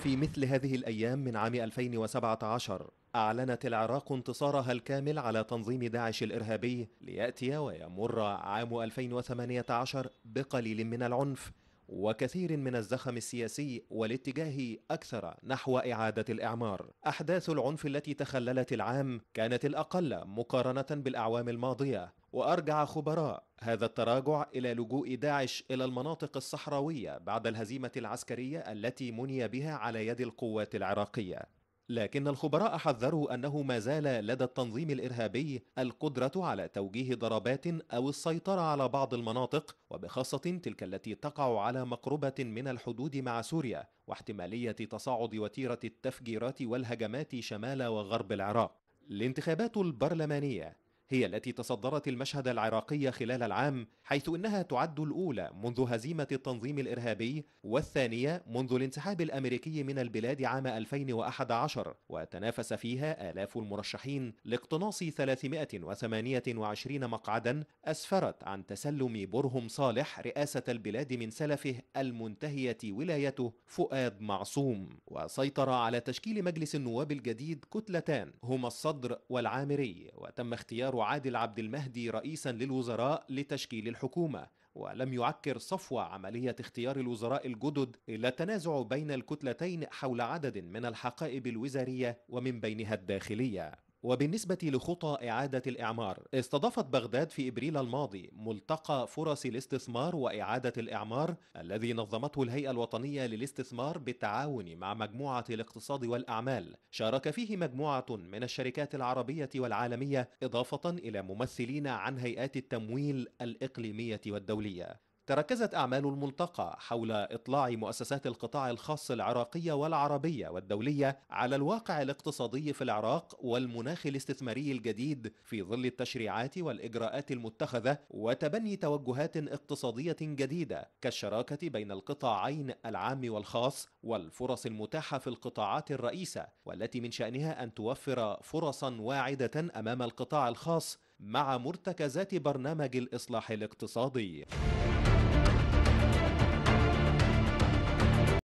في مثل هذه الأيام من عام 2017 أعلنت العراق انتصارها الكامل على تنظيم داعش الإرهابي ليأتي ويمر عام 2018 بقليل من العنف وكثير من الزخم السياسي والاتجاه أكثر نحو إعادة الإعمار أحداث العنف التي تخللت العام كانت الأقل مقارنة بالأعوام الماضية وأرجع خبراء هذا التراجع إلى لجوء داعش إلى المناطق الصحراوية بعد الهزيمة العسكرية التي مني بها على يد القوات العراقية لكن الخبراء حذروا أنه ما زال لدى التنظيم الإرهابي القدرة على توجيه ضربات أو السيطرة على بعض المناطق وبخاصة تلك التي تقع على مقربة من الحدود مع سوريا واحتمالية تصاعد وتيرة التفجيرات والهجمات شمال وغرب العراق الانتخابات البرلمانية هي التي تصدرت المشهد العراقي خلال العام حيث انها تعد الاولى منذ هزيمه التنظيم الارهابي والثانيه منذ الانسحاب الامريكي من البلاد عام 2011 وتنافس فيها الاف المرشحين لاقتناص 328 مقعدا اسفرت عن تسلم برهم صالح رئاسه البلاد من سلفه المنتهيه ولايته فؤاد معصوم وسيطر على تشكيل مجلس النواب الجديد كتلتان هما الصدر والعامري وتم اختيار عادل عبد المهدي رئيسا للوزراء لتشكيل الحكومة ولم يعكر صفو عملية اختيار الوزراء الجدد إلا التنازع بين الكتلتين حول عدد من الحقائب الوزارية ومن بينها الداخلية وبالنسبة لخطى إعادة الإعمار استضافت بغداد في إبريل الماضي ملتقى فرص الاستثمار وإعادة الإعمار الذي نظمته الهيئة الوطنية للاستثمار بالتعاون مع مجموعة الاقتصاد والأعمال شارك فيه مجموعة من الشركات العربية والعالمية إضافة إلى ممثلين عن هيئات التمويل الإقليمية والدولية تركزت أعمال الملتقى حول إطلاع مؤسسات القطاع الخاص العراقية والعربية والدولية على الواقع الاقتصادي في العراق والمناخ الاستثماري الجديد في ظل التشريعات والإجراءات المتخذة وتبني توجهات اقتصادية جديدة كالشراكة بين القطاعين العام والخاص والفرص المتاحة في القطاعات الرئيسة والتي من شأنها أن توفر فرصا واعدة أمام القطاع الخاص مع مرتكزات برنامج الإصلاح الاقتصادي.